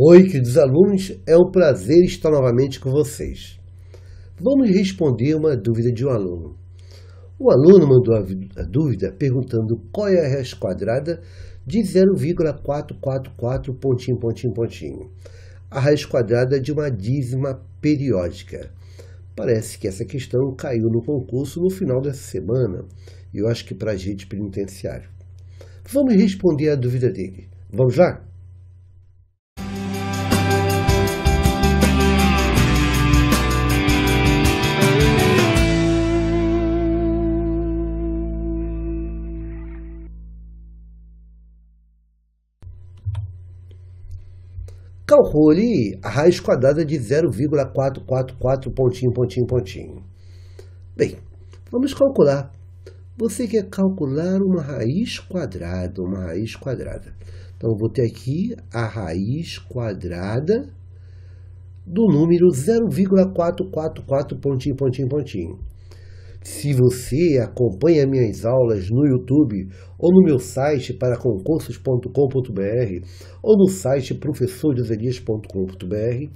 Oi, queridos alunos, é um prazer estar novamente com vocês. Vamos responder uma dúvida de um aluno. O aluno mandou a dúvida perguntando qual é a raiz quadrada de 0,444 pontinho, pontinho, pontinho. A raiz quadrada de uma dízima periódica. Parece que essa questão caiu no concurso no final dessa semana, eu acho que para gente penitenciário. Vamos responder a dúvida dele. Vamos lá? Calcule a raiz quadrada de 0,444 pontinho, pontinho, pontinho. Bem, vamos calcular. Você quer calcular uma raiz quadrada, uma raiz quadrada. Então, vou ter aqui a raiz quadrada do número 0,444 pontinho, pontinho, pontinho. Se você acompanha minhas aulas no YouTube ou no meu site para concursos.com.br ou no site professordeselias.com.br,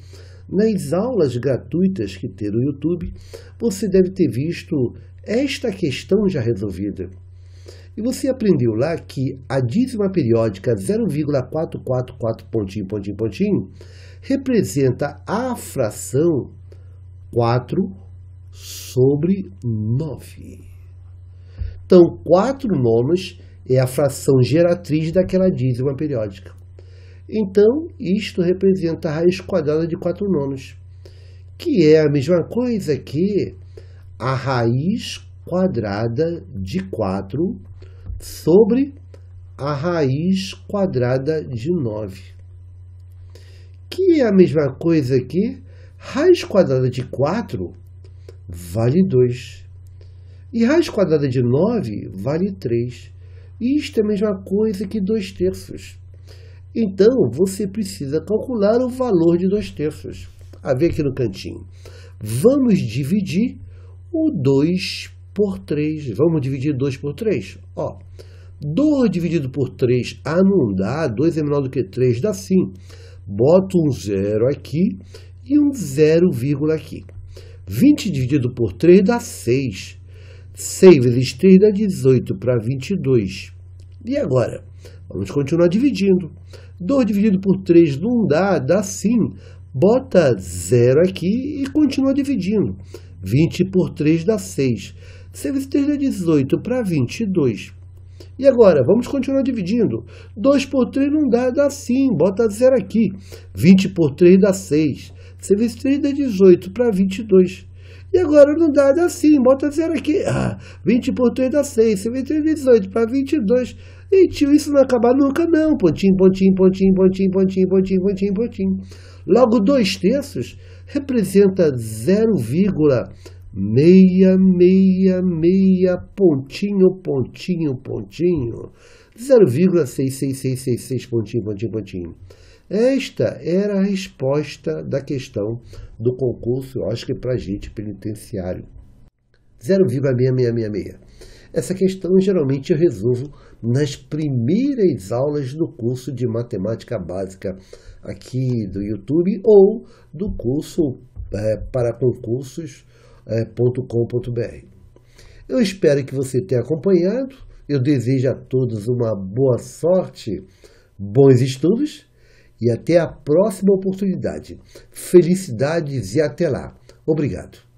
nas aulas gratuitas que ter no YouTube, você deve ter visto esta questão já resolvida. E você aprendeu lá que a dízima periódica 0,444 pontinho, pontinho, pontinho representa a fração 4 sobre 9. Então, 4 nonos é a fração geratriz daquela dízima periódica. Então, isto representa a raiz quadrada de 4 nonos, que é a mesma coisa que a raiz quadrada de 4 sobre a raiz quadrada de 9, que é a mesma coisa que raiz quadrada de 4 vale 2. E raiz quadrada de 9 vale 3. Isto é a mesma coisa que 2 terços. Então, você precisa calcular o valor de 2 terços. A ver aqui no cantinho. Vamos dividir o 2 por 3. Vamos dividir 2 por 3? 2 dividido por 3, ah, não dá, 2 é menor do que 3, dá sim. Boto um zero aqui e um 0, aqui. 20 dividido por 3 dá 6. 6 vezes 3 dá 18 para 22. E agora? Vamos continuar dividindo. 2 dividido por 3 não dá, dá sim. Bota 0 aqui e continua dividindo. 20 por 3 dá 6. 6 vezes 3 dá 18 para 22. E agora, vamos continuar dividindo. 2 por 3 não dá, dá sim. Bota 0 aqui. 20 por 3 dá 6. Você vê 3 dá 18 para 22. E agora não dá, dá sim, bota zero aqui. Ah, 20 por 3 dá 6. Você vê 3 dá 18 para 22. E tio, isso não vai acabar nunca, não. Pontinho, pontinho, pontinho, pontinho, pontinho, pontinho, pontinho, pontinho. Logo, 2 terços representa 0,666 pontinho, pontinho, pontinho. 0,66666 pontinho, pontinho, pontinho. Esta era a resposta da questão do concurso Oscar para agente penitenciário. 0,6666. Essa questão geralmente eu resolvo nas primeiras aulas do curso de matemática básica aqui do YouTube ou do curso é, para concursos.com.br. É, eu espero que você tenha acompanhado. Eu desejo a todos uma boa sorte, bons estudos e até a próxima oportunidade. Felicidades e até lá. Obrigado.